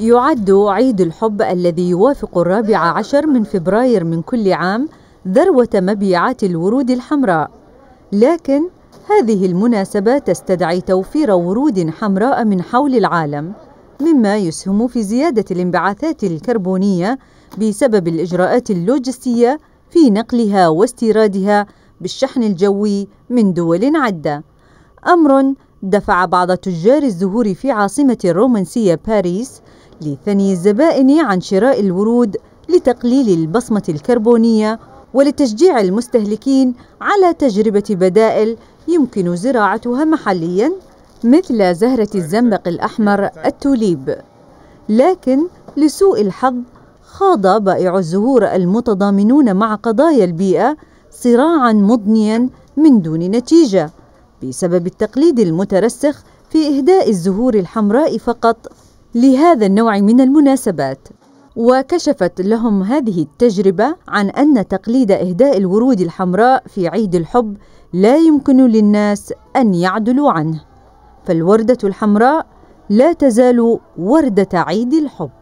يعد عيد الحب الذي يوافق الرابع عشر من فبراير من كل عام ذروة مبيعات الورود الحمراء لكن هذه المناسبة تستدعي توفير ورود حمراء من حول العالم مما يسهم في زيادة الانبعاثات الكربونية بسبب الإجراءات اللوجستية في نقلها واستيرادها بالشحن الجوي من دول عدة أمر دفع بعض تجار الزهور في عاصمة الرومانسية باريس لثني الزبائن عن شراء الورود لتقليل البصمة الكربونية ولتشجيع المستهلكين على تجربة بدائل يمكن زراعتها محلياً مثل زهرة الزنبق الأحمر التوليب لكن لسوء الحظ خاض بائع الزهور المتضامنون مع قضايا البيئة صراعاً مضنياً من دون نتيجة بسبب التقليد المترسخ في إهداء الزهور الحمراء فقط لهذا النوع من المناسبات وكشفت لهم هذه التجربة عن أن تقليد إهداء الورود الحمراء في عيد الحب لا يمكن للناس أن يعدلوا عنه فالوردة الحمراء لا تزال وردة عيد الحب